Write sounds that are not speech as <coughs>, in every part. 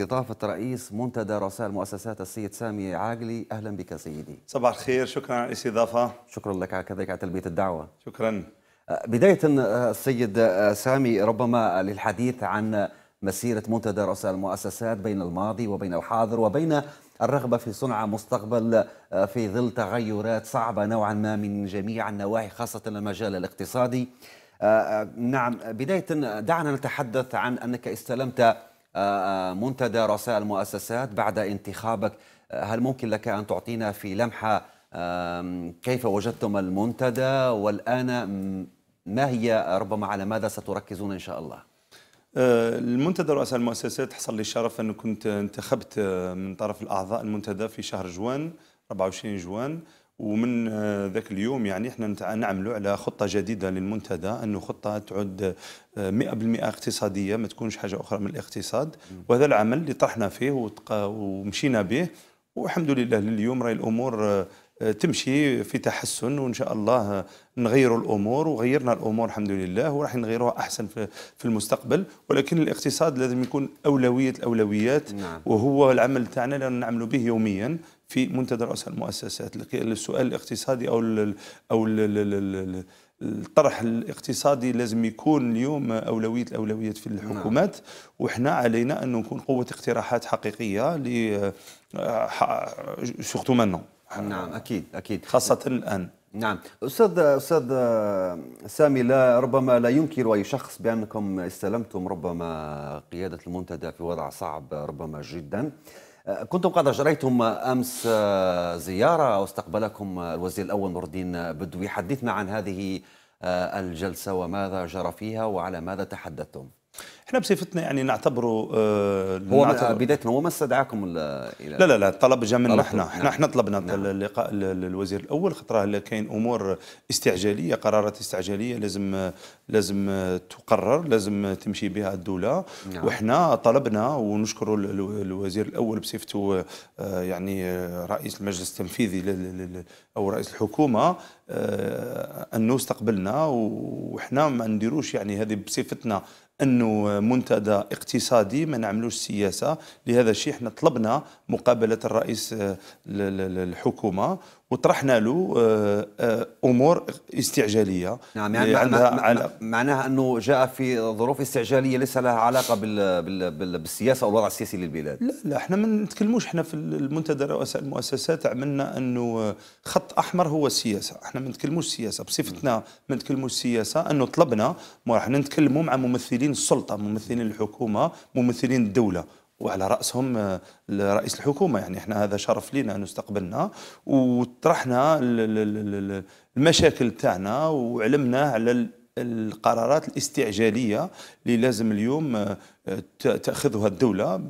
استضافة رئيس منتدى رؤساء المؤسسات السيد سامي عاقلي أهلا بك سيدي صباح الخير شكرا على الاستضافة شكرا لك كذلك على تلبية الدعوة شكرا أه، بداية السيد أه، أه، سامي ربما للحديث عن مسيرة منتدى رؤساء المؤسسات بين الماضي وبين الحاضر وبين الرغبة في صنع مستقبل في ظل تغيرات صعبة نوعا ما من جميع النواحي خاصة المجال الاقتصادي نعم بداية دعنا نتحدث عن أنك استلمت آه، آه، منتدى رؤساء المؤسسات بعد انتخابك آه، هل ممكن لك أن تعطينا في لمحة كيف وجدتم المنتدى والآن ما هي ربما على ماذا ستركزون إن شاء الله المنتدى رؤساء المؤسسات حصل لي الشرف أن كنت انتخبت من طرف الأعضاء المنتدى في شهر جوان 24 جوان ومن آه، ذاك اليوم يعني احنا نعملوا على خطه جديده للمنتدى انه خطه تعد 100% آه، اقتصاديه ما تكونش حاجه اخرى من الاقتصاد وهذا العمل اللي طرحنا فيه ومشينا به والحمد لله لليوم راي الامور آه، تمشي في تحسن وان شاء الله نغيروا الامور وغيرنا الامور الحمد لله وراح نغيروها احسن في المستقبل ولكن الاقتصاد لازم يكون اولويه الاولويات نعم. وهو العمل تاعنا اللي نعملوا به يوميا في منتدى رؤساء المؤسسات للسؤال الاقتصادي او او الطرح الاقتصادي لازم يكون اليوم أولوية الأولويات في الحكومات نعم. وحنا علينا أن نكون قوة اقتراحات حقيقية ل سورتو نعم أكيد أكيد خاصة الآن نعم أستاذ أستاذ سامي لا ربما لا ينكر أي شخص بأنكم استلمتم ربما قيادة المنتدى في وضع صعب ربما جدا كنتم قد أجريتم أمس زيارة واستقبلكم الوزير الأول نور الدين بدوي حدثنا عن هذه الجلسة وماذا جرى فيها وعلى ماذا تحدثتم احنا بصفتنا يعني نعتبره آه هو نعتبر بدايه هو ما استدعاكم الى لا لا لا الطلب جا منا احنا نعم. احنا احنا طلبنا نعم. اللقاء للوزير الاول خطره كاين امور استعجاليه قرارات استعجاليه لازم لازم تقرر لازم تمشي بها الدوله نعم. وحنا طلبنا ونشكر الوزير الاول بصفته آه، يعني رئيس المجلس التنفيذي او رئيس الحكومه آه، انه استقبلنا وحنا ما نديروش يعني هذه بصفتنا انه منتدى اقتصادي ما نعملوش سياسه لهذا الشيء احنا طلبنا مقابله الرئيس الحكومه آه، وطرحنا له آه، آه، امور استعجاليه نعم يعني عندها علاقة معناها انه جاء في ظروف استعجاليه ليس لها علاقه بال بال بالسياسه او الوضع السياسي للبلاد لا لا احنا ما نتكلموش احنا في المنتدى رؤساء المؤسسات عملنا انه خط احمر هو السياسه احنا ما نتكلموش سياسه بصفتنا ما نتكلموش سياسه انه طلبنا راح نتكلموا مع ممثلين السلطه ممثلين الحكومه ممثلين الدوله وعلى راسهم آه، رئيس الحكومه يعني احنا هذا شرف لنا ان استقبلنا وطرحنا المشاكل تاعنا وعلمنا على القرارات الاستعجاليه اللي لازم اليوم آه، تاخذها الدوله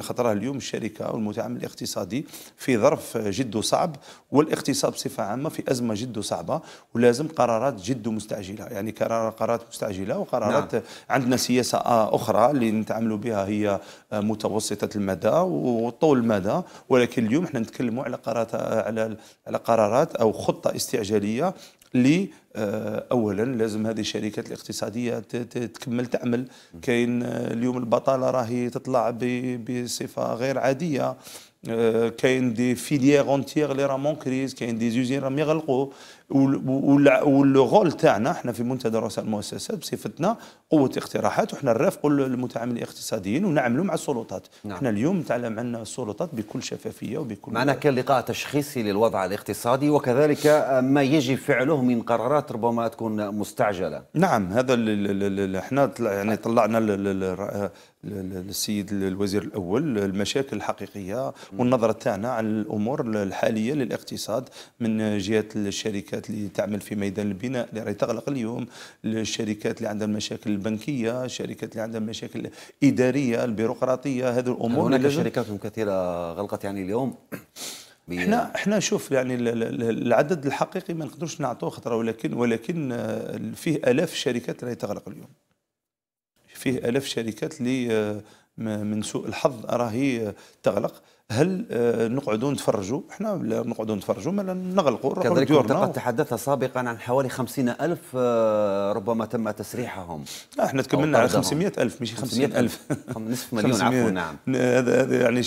خطرها اليوم الشركه والمتعامل الاقتصادي في ظرف جد صعب والاقتصاد بصفه عامه في ازمه جد صعبه ولازم قرارات جد مستعجله يعني قرارات مستعجله وقرارات نعم. عندنا سياسه آه، اخرى اللي نتعاملوا بها هي آه، متوسطه المدى وطول المدى ولكن اليوم احنا نتكلموا على قرارات على على قرارات او خطه استعجاليه ل آه، اولا لازم هذه الشركات الاقتصاديه تكمل تعمل كاين آه، اليوم البطاله راهي تطلع بصفه غير عاديه كاين دي فيليير اونتيير اللي راهم اون كريز كاين دي زوزين راهم يغلقوا ولو غول تاعنا احنا في منتدى رؤساء المؤسسات بصفتنا قوه اقتراحات وحنا نرافقوا المتعاملين الاقتصاديين ونعملوا مع السلطات نعم. احنا اليوم نتعلم عن السلطات بكل شفافيه وبكل معنا كان لقاء تشخيصي للوضع الاقتصادي وكذلك ما يجب فعله من قرارات ربما تكون مستعجله نعم هذا احنا يعني طلعنا للسيد الوزير الاول المشاكل الحقيقيه والنظره تاعنا على الامور الحاليه للاقتصاد من جهه الشركات اللي تعمل في ميدان البناء اللي راهي تغلق اليوم الشركات اللي عندها المشاكل البنكيه الشركات اللي عندها مشاكل اداريه البيروقراطيه هذه الامور هناك شركات كثيره غلقت يعني اليوم <coughs> احنا احنا شوف يعني العدد الحقيقي ما نقدروش نعطوه خطره ولكن ولكن آه، فيه الاف الشركات راهي تغلق اليوم فيه ألاف شركات اللي آه، من سوء الحظ راهي آه، تغلق هل آه، نقعدوا نتفرجوا احنا لا نقعدوا نتفرجوا ما نغلقوا كذلك كنت قد تحدثت سابقا عن حوالي خمسين ألف آه، ربما تم تسريحهم احنا تكملنا على 500 ألف مش 500 ألف نصف مليون عفوا نعم هذا هذا يعني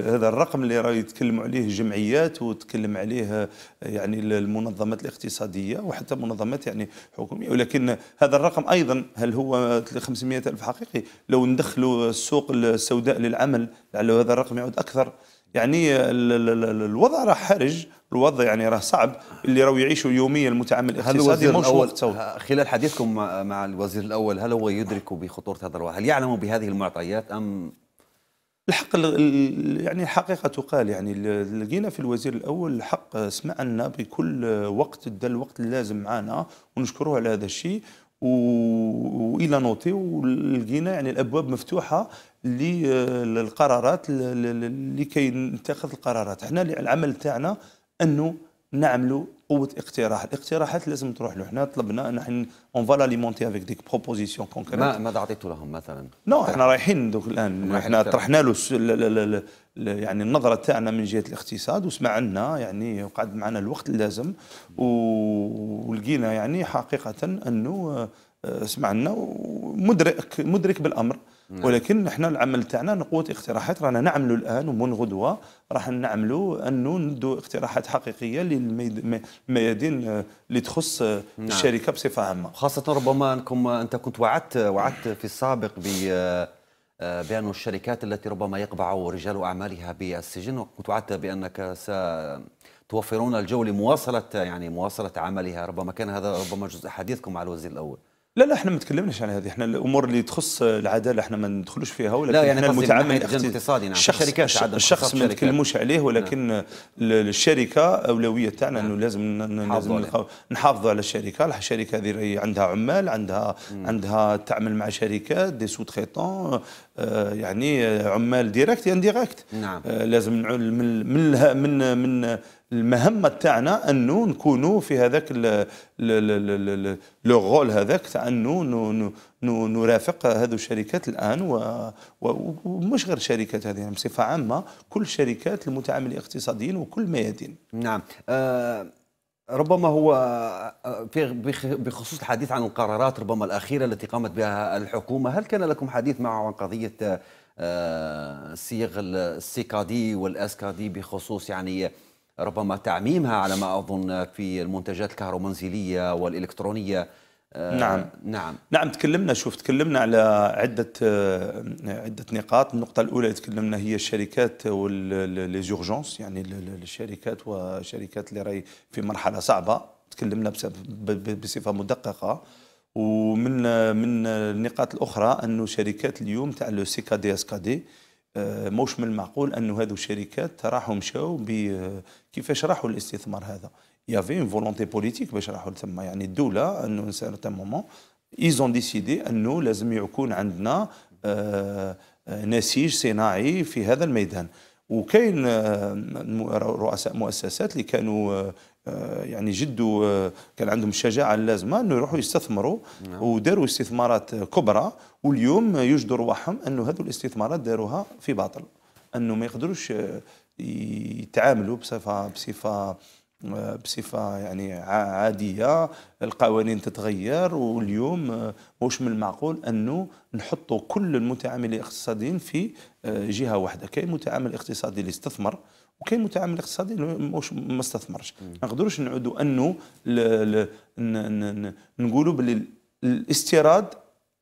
هذا الرقم اللي راه يتكلموا عليه الجمعيات وتكلم عليه آه، يعني المنظمات الاقتصادية وحتى منظمات يعني حكومية ولكن هذا الرقم أيضا هل هو 500 ألف حقيقي لو ندخلوا السوق السوداء للعمل لعل هذا الرقم يعود أكثر اكثر يعني الوضع راه حرج الوضع يعني راه صعب اللي راهو يعيشوا يوميا المتعامل الاقتصادي مش آه، خلال حديثكم مع الوزير الاول هل هو يدرك بخطوره هذا الوضع هل يعلم بهذه المعطيات ام الحق يعني الحقيقه تقال يعني لقينا في الوزير الاول الحق سمعنا بكل وقت دا الوقت اللازم معنا ونشكروه على هذا الشيء والى نوطي ولقينا يعني الابواب مفتوحه آه، للقرارات لكي نتخذ القرارات احنا العمل تاعنا انه نعملوا قوه اقتراح الاقتراحات لازم تروح له احنا طلبنا نحن اون فالا ليمونتي افيك ديك بروبوزيسيون كونكريت ما ماذا اعطيتوا لهم مثلا نو احنا رايحين دوك الان احنا طرحنا له يعني النظره تاعنا من جهه الاقتصاد وسمع يعني وقعد معنا الوقت اللازم ولقينا يعني حقيقه انه آه، آه، سمعنا ومدرك مدرك بالامر نعم. ولكن نحن العمل تاعنا نقوه اقتراحات رانا نعملوا الان ومن غدوه راح نعملوا انه ندوا اقتراحات حقيقيه للميادين آه، اللي تخص آه، نعم. الشركه بصفه عامه خاصه ربما انكم انت كنت وعدت وعدت في السابق ب آه، بأن الشركات التي ربما يقبع رجال أعمالها بالسجن وكنت وعدت بأنك ستوفرون الجو لمواصلة يعني مواصلة عملها ربما كان هذا ربما جزء حديثكم مع الوزير الأول لا لا احنا ما تكلمناش عن هذه احنا الامور اللي تخص العداله احنا ما ندخلوش فيها ولكن لا يعني احنا المتعامل الاقتصادي نعم الشخص الشركات الشخص ما نتكلموش عليه نعم. ولكن نعم. الشركه اولويه تاعنا نعم. انه لازم لازم نحافظوا على الشركه الشركه هذه عندها عمال عندها مم. عندها تعمل مع شركات دي سو تريتون آه، يعني آه، عمال ديريكت يعني انديريكت نعم آه، لازم من من من من المهمه تاعنا انه نكونوا في هذاك لو رول هذاك تاع انه نرافق هذو الشركات الان ومش غير الشركات هذه يعني بصفه عامه كل الشركات المتعاملين الاقتصاديين وكل الميادين نعم آه ربما هو آه، في بخصوص الحديث عن القرارات ربما الأخيرة التي قامت بها الحكومة هل كان لكم حديث معه عن قضية آه، صيغ السيكادي والأسكادي بخصوص يعني ربما تعميمها على ما أظن في المنتجات الكهرومنزلية والإلكترونية آه، نعم نعم نعم تكلمنا شوف تكلمنا على عده آه، عده نقاط النقطه الاولى اللي تكلمنا هي الشركات ولي زورجونس يعني الشركات وشركات اللي راهي في مرحله صعبه تكلمنا بصفه مدققه ومن من النقاط الاخرى انه شركات اليوم تاع لو سي كا دي اس كا دي آه، موش من المعقول انه هذو الشركات راحوا مشاو آه، كيفاش راحوا الاستثمار هذا يافي اون فولونتي بوليتيك باش راحوا تما يعني الدوله انه ان سارتان مومون ايزون ديسيدي انه لازم يكون عندنا آه، نسيج صناعي في هذا الميدان وكاين رؤساء مؤسسات اللي كانوا آه، يعني جدوا آه، كان عندهم الشجاعه اللازمه انه يروحوا يستثمروا نعم. وداروا استثمارات كبرى واليوم يجدر وحهم انه هذو الاستثمارات داروها في باطل انه ما يقدروش آه، يتعاملوا بصفه بصفه بصفه يعني عاديه القوانين تتغير واليوم مش من المعقول انه نحطوا كل المتعاملين الاقتصاديين في جهه واحده كاين متعامل اقتصادي اللي استثمر وكاين متعامل اقتصادي مش ما استثمرش ما نقدروش نعودوا انه نقولوا باللي الاستيراد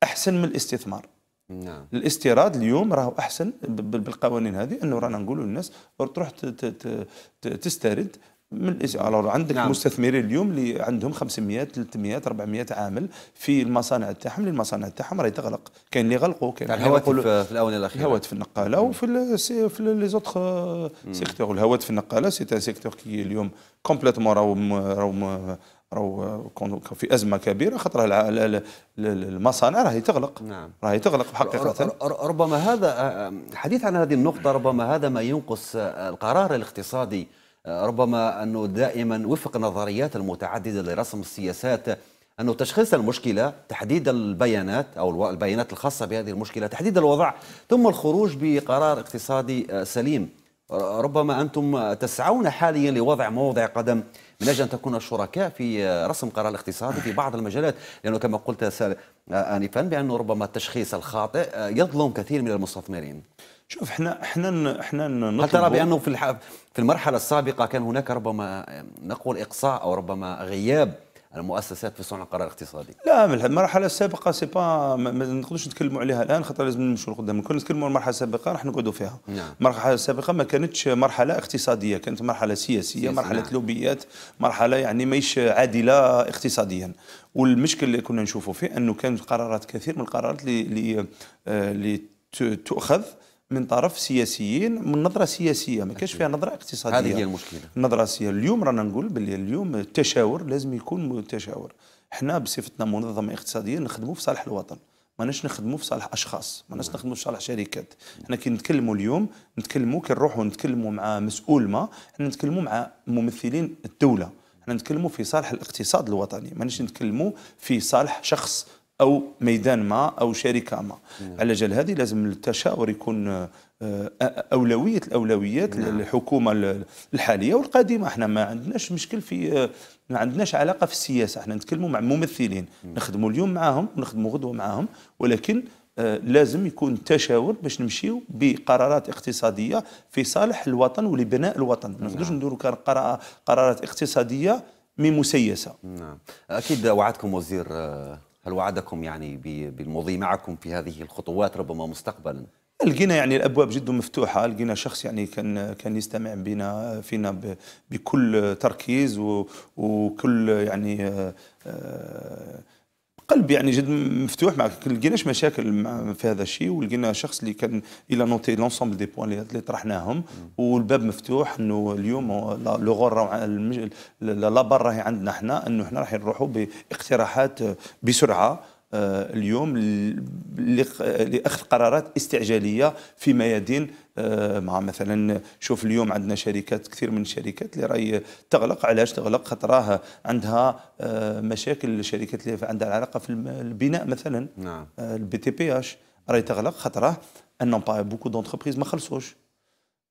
احسن من الاستثمار نعم الاستيراد اليوم راهو احسن بالقوانين هذه انه رانا نقولوا للناس تروح تسترد من الو عندك نعم. مستثمرين اليوم اللي عندهم 500 300 400 عامل في المصانع تاعهم المصانع تاعهم راهي تغلق كاين اللي غلقوا كاين يعني اللي غلقوا في الاونه الاخيره الهواتف النقاله وفي في لي زوتر سيكتور الهواتف النقاله سي ان سيكتور كي اليوم كومبليتومون راهو راهو راهو في ازمه كبيره خاطر المصانع راهي تغلق نعم. راهي تغلق حقيقه ربما هذا حديث عن هذه النقطه ربما هذا ما ينقص القرار الاقتصادي ربما أنه دائما وفق النظريات المتعددة لرسم السياسات أنه تشخيص المشكلة تحديد البيانات أو البيانات الخاصة بهذه المشكلة تحديد الوضع ثم الخروج بقرار اقتصادي آه، سليم ربما أنتم تسعون حاليا لوضع موضع قدم من أجل أن تكون شركاء في آه، رسم قرار اقتصادي في بعض المجالات لأنه كما قلت آه، آنفا بأنه ربما التشخيص الخاطئ يظلم كثير من المستثمرين شوف احنا احنا احنا هل ترى بانه في في المرحله السابقه كان هناك ربما نقول اقصاء او ربما غياب المؤسسات في صنع القرار الاقتصادي لا المرحله السابقه سي با ما نقدرش نتكلموا عليها الان خاطر لازم نمشوا لقدام كنا نتكلموا المرحله السابقه راح نقعدوا فيها نعم. المرحله السابقه ما كانتش مرحله اقتصاديه كانت مرحله سياسيه مرحله نعم. لوبيات مرحله يعني ماهيش عادله اقتصاديا والمشكل اللي كنا نشوفوا فيه انه كانت قرارات كثير من القرارات اللي اللي آه، تؤخذ من طرف سياسيين من نظره سياسيه ما كاش فيها نظره اقتصاديه هذه هي المشكله النظره السياسيه اليوم رانا نقول باللي اليوم التشاور لازم يكون متشاور احنا بصفتنا منظمه اقتصاديه نخدموا في صالح الوطن ماناش نخدموا في صالح اشخاص ماناش نعم. نخدموا في صالح شركات احنا كي نتكلموا اليوم نتكلموا كي نروحوا نتكلموا مع مسؤول ما احنا نتكلموا مع ممثلين الدوله احنا نتكلموا في صالح الاقتصاد الوطني ماناش نتكلموا في صالح شخص او ميدان ما او شركه ما مم. نعم. على جال هذه لازم التشاور يكون آه، اولويه الاولويات نعم. للحكومه الحاليه والقادمه احنا ما عندناش مشكل في آه، ما عندناش علاقه في السياسه احنا نتكلموا مع ممثلين نعم. نخدموا اليوم معاهم ونخدموا غدوه معاهم ولكن آه، لازم يكون تشاور باش نمشيو بقرارات اقتصاديه في صالح الوطن ولبناء الوطن ما نقدروش نعم. نديروا قرارات اقتصاديه مي مسيسه نعم اكيد وعدكم وزير هل وعدكم يعني بالمضي معكم في هذه الخطوات ربما مستقبلا؟ لقينا يعني الابواب جدا مفتوحه لقينا شخص يعني كان كان يستمع بنا فينا بكل تركيز وكل يعني آآ آه، آآ آه، قلب يعني جد مفتوح ما لقيناش مشاكل في هذا الشيء ولقينا شخص اللي كان الى نوتي لونسومبل دي بوان اللي طرحناهم والباب مفتوح انه اليوم لوغور غور لا بار راهي عندنا احنا انه احنا راح نروحوا باقتراحات بسرعه آه، اليوم لاخذ قرارات استعجاليه في ميادين آه، مع مثلا شوف اليوم عندنا شركات كثير من الشركات اللي راهي تغلق علاش تغلق خطراها عندها آه، مشاكل الشركات اللي عندها علاقه في البناء مثلا نعم. البي تي بي اش راهي تغلق خطراه ان با بوكو دونتربريز ما خلصوش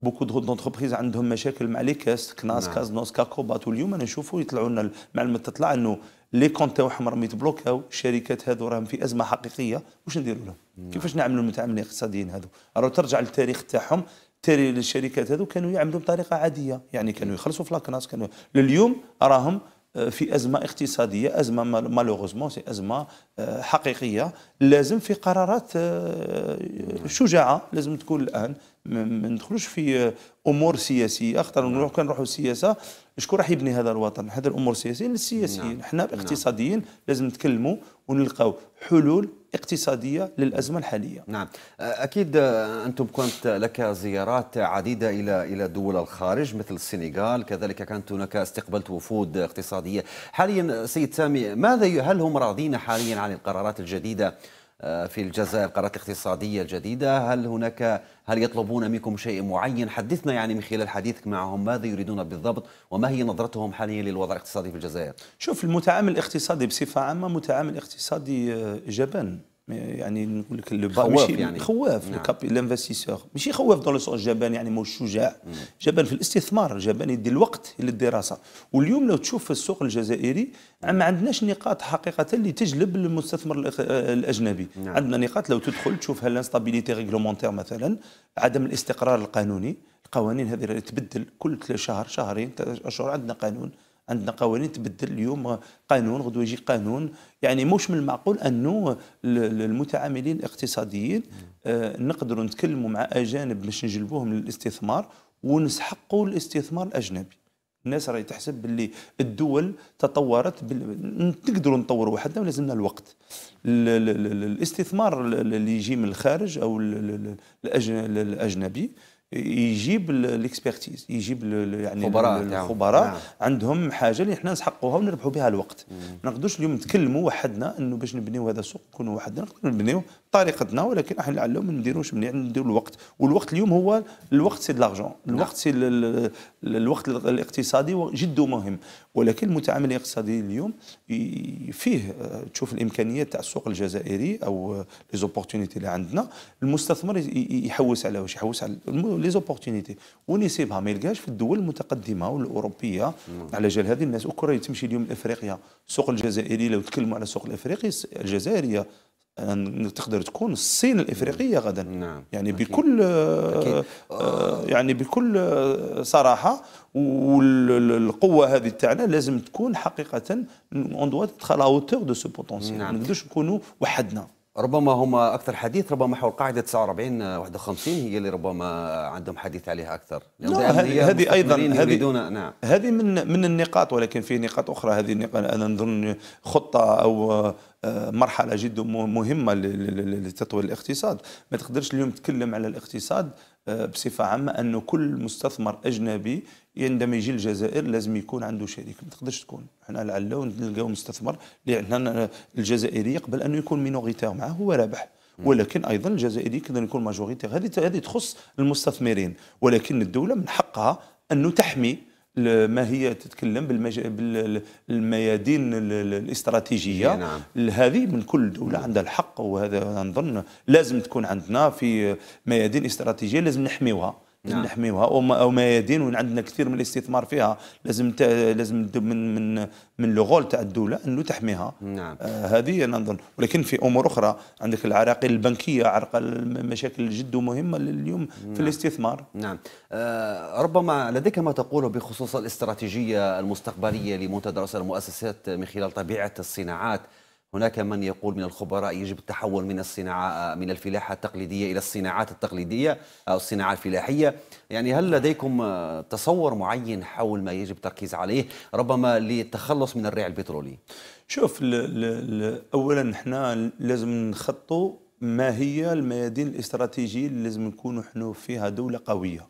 بوكو دونتربريز عندهم مشاكل مع لي كاس كناس نعم. كاز نوس كاكوبات واليوم انا نشوفوا يطلعوا لنا مع تطلع انه لي كونت تاعهم راهم يتبلوكاو الشركات هذو راهم في ازمه حقيقيه واش نديروا لهم كيفاش نعملوا المتعاملين الاقتصاديين هذو راه ترجع للتاريخ تاعهم تاري الشركات هذو كانوا يعملوا بطريقه عاديه يعني كانوا يخلصوا في لاكناس كانوا لليوم راهم آه، في ازمه اقتصاديه ازمه مالوغوزمون سي ازمه آه، حقيقيه لازم في قرارات آه، شجاعه لازم تكون الان ما ندخلوش في امور سياسيه اخطر نعم. نروح كان نروحوا السياسه شكون راح يبني هذا الوطن هذا الامور السياسيه للسياسيين نعم. احنا نعم. اقتصاديين لازم نتكلموا ونلقاو حلول اقتصادية للأزمة الحالية نعم أكيد آه، أنتم كنت لك زيارات عديدة إلى إلى دول الخارج مثل السنغال كذلك كانت هناك استقبلت وفود اقتصادية حاليا سيد سامي ماذا هل هم راضين حاليا عن القرارات الجديدة في الجزائر القرارات الاقتصادية الجديدة هل هناك هل يطلبون منكم شيء معين حدثنا يعني من خلال حديثك معهم ماذا يريدون بالضبط وما هي نظرتهم حاليا للوضع الاقتصادي في الجزائر شوف المتعامل الاقتصادي بصفة عامة متعامل اقتصادي آه، جبان يعني نقول لك خواف يعني خواف نعم. لانفستيسور ماشي خواف دون لو سونس جبان يعني مو شجاع جبان في الاستثمار جبان يدي الوقت للدراسه واليوم لو تشوف في السوق الجزائري ما عندناش نقاط حقيقه اللي تجلب المستثمر الاجنبي نعم. عندنا نقاط لو تدخل تشوفها لانستابيليتي ريغلومونتير مثلا عدم الاستقرار القانوني القوانين هذه تبدل كل شهر شهرين اشهر عندنا قانون عندنا قوانين تبدل اليوم قانون غدوه يجي قانون يعني مش من المعقول انه المتعاملين الاقتصاديين آه، نقدروا نتكلموا مع اجانب باش نجلبوهم للاستثمار ونسحقوا الاستثمار الاجنبي الناس راهي تحسب باللي الدول تطورت بال... نقدروا نطوروا وحدنا ولازمنا الوقت ال... ال... الاستثمار اللي يجي من الخارج او الاجنبي يجيب الاكسبرتيز يجيب يعني الخبراء الخبراء نعم. عندهم حاجه اللي احنا نسحقوها ونربحوا بها الوقت ما نقدروش اليوم نتكلموا وحدنا انه باش نبنيو هذا السوق نكونوا وحدنا نقدروا نبنيو بطريقتنا ولكن احنا لعله ما نديروش منين نديروا الوقت والوقت اليوم هو الوقت سي دلارجون نعم. الوقت سي الوقت الاقتصادي جد مهم ولكن المتعامل الاقتصادي اليوم فيه آه، تشوف الامكانيات تاع السوق الجزائري او لي آه، زوبورتونيتي اللي عندنا المستثمر يحوس على واش يحوس على لي زوبورتينيتي ونسيبها ما يلقاش في الدول المتقدمه والاوروبيه على جال هذه الناس اللي تمشي اليوم لافريقيا السوق الجزائري لو تكلموا على السوق الافريقي الجزائريه تقدر تكون الصين الافريقيه غدا نعم. يعني أكيد. بكل أكيد. آه يعني بكل آه، صراحه والقوه هذه تاعنا لازم تكون حقيقه اون دوا تتخ لا دو سو بوتونسيال ما نقدروش نكونوا وحدنا ربما هما اكثر حديث ربما حول قاعده 49 51 آه، هي اللي ربما عندهم حديث عليها اكثر نعم، هذه ايضا هذه نعم. هذه من من النقاط ولكن في نقاط اخرى هذه انا نظن خطه او مرحله جد مهمه لتطوير الاقتصاد ما تقدرش اليوم تتكلم على الاقتصاد آه، بصفه عامه انه كل مستثمر اجنبي عندما يجي الجزائر لازم يكون عنده شريك ما تقدرش تكون حنا لعله نلقاو مستثمر لان الجزائري يقبل انه يكون مينوريتير معه هو رابح ولكن ايضا الجزائري يقدر يكون ماجوريتير هذه هذه تخص المستثمرين ولكن الدوله من حقها انه تحمي ما هي تتكلم بالمج... بالميادين الاستراتيجيه نعم. هذه من كل دوله عندها الحق وهذا نظن لازم تكون عندنا في ميادين استراتيجيه لازم نحميوها نعم. نحميوها او ميادين وين عندنا كثير من الاستثمار فيها لازم لازم من من من لو تاع الدوله انه تحميها نعم. آه هذه انا نظن ولكن في امور اخرى عندك العراقيل البنكيه عرقل مشاكل جد مهمه اليوم نعم. في الاستثمار نعم آه ربما لديك ما تقوله بخصوص الاستراتيجيه المستقبليه لمنتدى رؤساء المؤسسات من خلال طبيعه الصناعات هناك من يقول من الخبراء يجب التحول من الصناعة آه، من الفلاحة التقليدية إلى الصناعات التقليدية أو آه، الصناعة الفلاحية يعني هل لديكم آه، تصور معين حول ما يجب التركيز عليه ربما للتخلص من الريع البترولي شوف ل ل أولا نحن لازم نخطوا ما هي الميادين الاستراتيجية اللي لازم نكونوا نحن فيها دولة قوية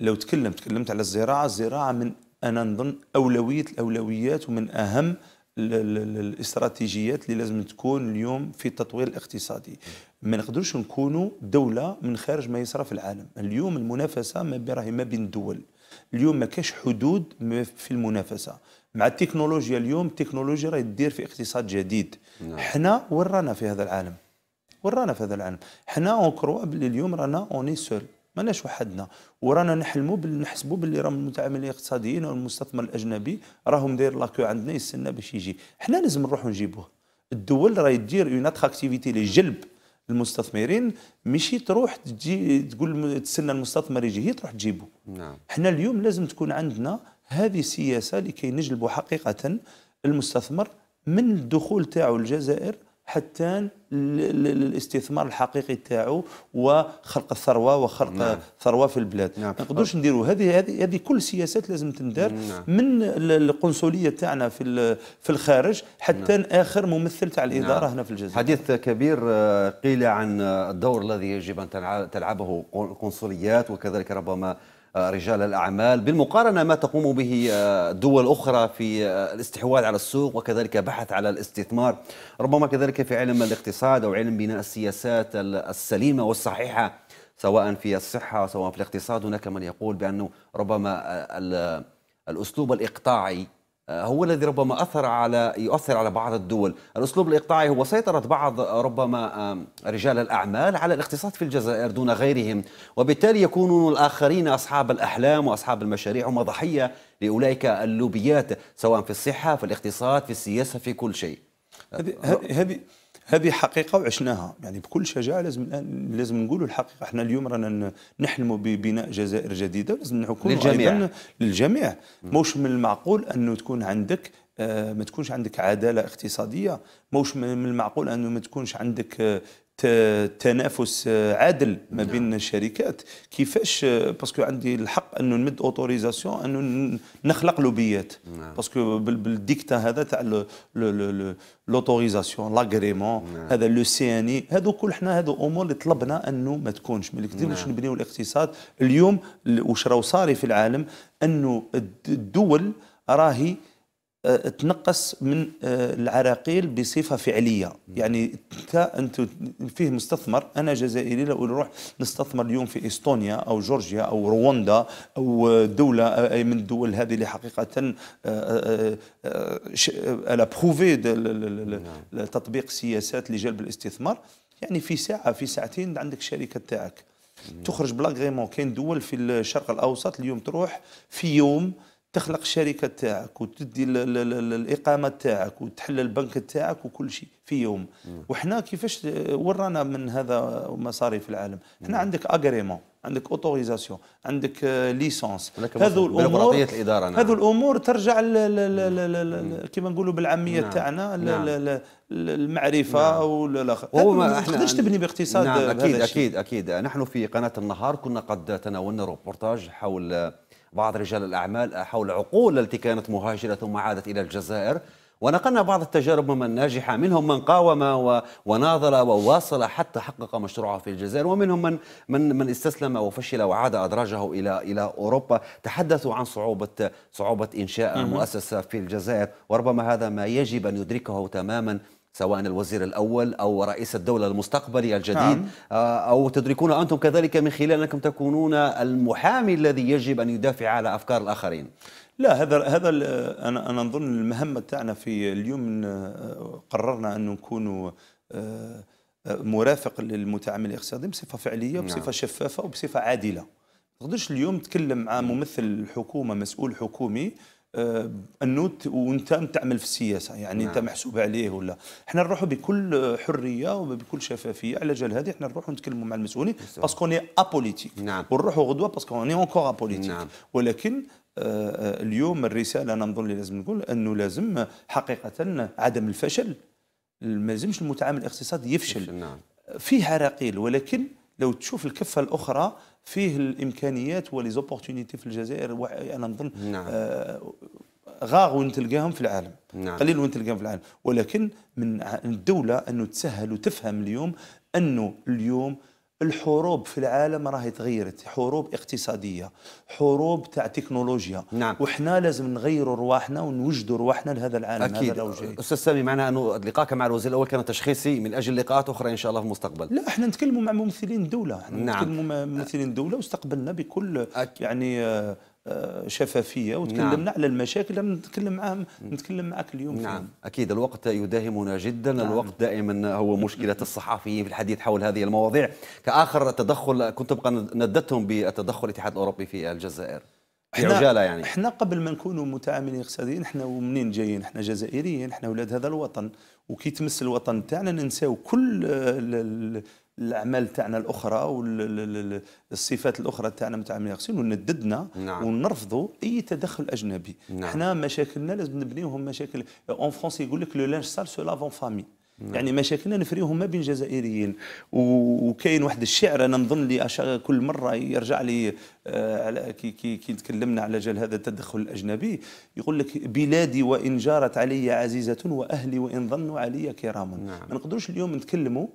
لو تكلمت تكلمت على الزراعة الزراعة من أنا نظن أولوية الأولويات ومن أهم الاستراتيجيات اللي لازم تكون اليوم في التطوير الاقتصادي ما نقدروش نكونوا دولة من خارج ما يصرف العالم اليوم المنافسة ما راهي ما بين الدول اليوم ما كاش حدود في المنافسة مع التكنولوجيا اليوم التكنولوجيا راهي تدير في اقتصاد جديد نعم. حنا ورانا في هذا العالم ورانا في هذا العالم حنا اون كروا اليوم رانا اوني سول ماناش وحدنا ورانا نحلموا نحسبوا باللي راهم المتعاملين الاقتصاديين والمستثمر الاجنبي راهم داير لاكو عندنا يستنى باش يجي حنا لازم نروحوا نجيبوه الدول راهي دير اون اتراكتيفيتي لجلب المستثمرين ماشي تروح تجي تقول تستنى المستثمر يجي هي تروح تجيبه نعم حنا اليوم لازم تكون عندنا هذه السياسه لكي نجلبوا حقيقه المستثمر من الدخول تاعو الجزائر حتى للاستثمار الحقيقي تاعو وخلق الثروه وخلق نعم. ثروه في البلاد نعم. ما نقدروش نديروا هذه هذه هذه كل سياسات لازم تندار نعم. من القنصليه تاعنا في في الخارج حتى نعم. اخر ممثل تاع الاداره نعم. هنا في الجزائر حديث كبير آه، قيل عن الدور الذي يجب ان تلعبه القنصليات وكذلك ربما آه، رجال الأعمال بالمقارنة ما تقوم به آه، دول أخرى في آه، الاستحواذ على السوق وكذلك بحث على الاستثمار ربما كذلك في علم الاقتصاد أو علم بناء السياسات السليمة والصحيحة سواء في الصحة سواء في الاقتصاد هناك من يقول بأنه ربما الأسلوب الإقطاعي آه، هو الذي ربما اثر على يؤثر على بعض الدول، الاسلوب الاقطاعي هو سيطره بعض آه، ربما رجال الاعمال على الاقتصاد في الجزائر دون غيرهم، وبالتالي يكونون الاخرين اصحاب الاحلام واصحاب المشاريع هم ضحيه لاولئك اللوبيات سواء في الصحه، في الاقتصاد، في السياسه، في كل شيء. هذه هذه هذه حقيقة وعشناها يعني بكل شجاعة لازم لازم نقولوا الحقيقة احنا اليوم رانا نحلموا ببناء جزائر جديدة لازم نحكم للجميع للجميع موش من المعقول أنه تكون عندك آه، ما تكونش عندك عداله اقتصاديه موش من المعقول انه ما تكونش عندك آه، تنافس عادل ما نعم. بين الشركات كيفاش باسكو عندي الحق انه نمد اوتوريزاسيون انه نخلق لوبيات نعم. باسكو بالديكتا هذا تاع لوتوريزاسيون نعم. لاغريمون هذا لو سي ان اي هذو كل حنا هذو امور اللي طلبنا انه ما تكونش ملي كديروش نبنيو الاقتصاد اليوم واش راهو صاري في العالم انه الدول راهي آه، تنقص من آه، العراقيل بصفه فعليه يعني انت فيه مستثمر انا جزائري لو نروح نستثمر اليوم في استونيا او جورجيا او رواندا او دوله آه، أي من الدول هذه اللي حقيقه بروفي نعم. تطبيق سياسات لجلب الاستثمار يعني في ساعه في ساعتين عندك الشركه تاعك تخرج بلاغريمون كاين دول في الشرق الاوسط اليوم تروح في يوم تخلق الشركه تاعك وتدي الاقامه تاعك وتحل البنك تاعك وكل شيء في يوم وحنا كيفاش ورانا من هذا مصاري في العالم حنا عندك اغريمون عندك اوتوريزاسيون عندك ليسونس آه، هذو الامور الاداره نعم. هذو الامور ترجع كما نقولوا بالعاميه نعم. تاعنا نعم. المعرفه نعم. ولا ما تقدرش تبني باقتصاد نعم اكيد اكيد اكيد نحن في قناه النهار كنا قد تناولنا روبورتاج حول بعض رجال الأعمال حول عقول التي كانت مهاجرة ثم عادت إلى الجزائر ونقلنا بعض التجارب من ناجحة منهم من قاوم وناضل وواصل حتى حقق مشروعه في الجزائر ومنهم من من من استسلم وفشل وعاد أدراجه إلى إلى أوروبا تحدثوا عن صعوبة صعوبة إنشاء مؤسسة في الجزائر وربما هذا ما يجب أن يدركه تماما سواء الوزير الأول أو رئيس الدولة المستقبلي الجديد نعم. آه، أو تدركون أنتم كذلك من خلال أنكم تكونون المحامي الذي يجب أن يدافع على أفكار الآخرين لا هذا هذا انا انا نظن المهمه تاعنا في اليوم آه، قررنا ان نكونوا آه، مرافق للمتعامل الاقتصادي بصفه فعليه وبصفه نعم. شفافه وبصفه عادله ما تقدرش اليوم تكلم مع ممثل الحكومه مسؤول حكومي آه، انه وانت تعمل في السياسه يعني نعم. انت محسوب عليه ولا حنا نروحوا بكل حريه وبكل شفافيه على جال هذه حنا نروحوا نتكلموا مع المسؤولين باسكو ني ابوليتيك نعم. ونروحوا غدوه باسكو ني اونكور ابوليتيك نعم. ولكن آه،, آه اليوم الرساله انا نظن اللي لازم نقول انه لازم حقيقه عدم الفشل ما لازمش المتعامل الاقتصادي يفشل نعم. فيه عراقيل ولكن لو تشوف الكفه الاخرى فيه الامكانيات وليزوبورتينيتي في الجزائر انا نظن نعم. آه غاغ تلقاهم في العالم نعم. قليل تلقاهم في العالم ولكن من الدوله انه تسهل وتفهم اليوم انه اليوم الحروب في العالم راهي تغيرت حروب اقتصاديه حروب تاع تكنولوجيا نعم. وحنا لازم نغيروا رواحنا ونوجدوا رواحنا لهذا العالم أكيد. هذا الأوجه. استاذ سامي معنا انه لقاءك مع الوزير الاول كان تشخيصي من اجل لقاءات اخرى ان شاء الله في المستقبل لا احنا نتكلموا مع ممثلين الدوله احنا نعم. نتكلموا مع ممثلين الدوله واستقبلنا بكل أكيد. يعني آه آه، شفافيه وتكلمنا نعم. على المشاكل نتكلم معاهم نتكلم معك اليوم نعم فيه. اكيد الوقت يداهمنا جدا نعم. الوقت دائما هو مشكله الصحفيين في الحديث حول هذه المواضيع كاخر تدخل كنت تبقى نددتهم بالتدخل الاتحاد الاوروبي في الجزائر احنا يعني احنا قبل ما نكونوا متعاملين اقتصاديين احنا ومنين جايين احنا جزائريين احنا اولاد هذا الوطن وكي تمس الوطن تاعنا ننساو كل الاعمال تاعنا الاخرى والصفات الاخرى تاعنا تاع يغسل ونددنا نعم. ونرفضوا اي تدخل اجنبي نعم. احنا مشاكلنا لازم نبنيوهم مشاكل اون فرونسي يقول لك لو لانج سال سو لافون فامي نعم. يعني مشاكلنا نفريهم ما بين جزائريين وكاين واحد الشعر انا نظن لي كل مره يرجع لي آه، على كي كي, كي تكلمنا على جال هذا التدخل الاجنبي يقول لك بلادي وان جارت علي عزيزه واهلي وان ظنوا علي كرام نعم. ما نقدروش اليوم نتكلموا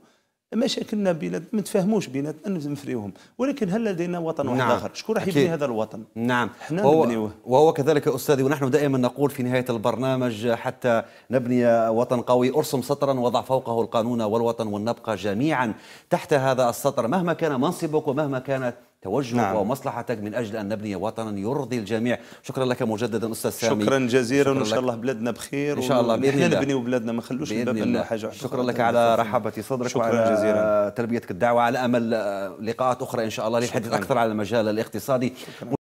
مشاكلنا بلاد ما نتفاهموش بيناتنا نفريوهم ولكن هل لدينا وطن واحد نعم. اخر شكون راح يبني هذا الوطن نعم احنا وهو نبنيوه وهو كذلك استاذي ونحن دائما نقول في نهايه البرنامج حتى نبني وطن قوي ارسم سطرا وضع فوقه القانون والوطن ونبقى جميعا تحت هذا السطر مهما كان منصبك ومهما كانت توجه نعم. ومصلحتك من أجل أن نبني وطنا يرضي الجميع شكرا لك مجددا أستاذ سامي شكرا جزيلا وإن شاء الله بلادنا بخير إن شاء الله بإذن الله نبني بلادنا ما نخلوش الباب الا حاجة شكرا لك على رحابة صدرك شكرا وعلى جزيلا تلبيتك الدعوة على أمل آه، لقاءات أخرى إن شاء الله للحديث أكثر على المجال الاقتصادي شكرا.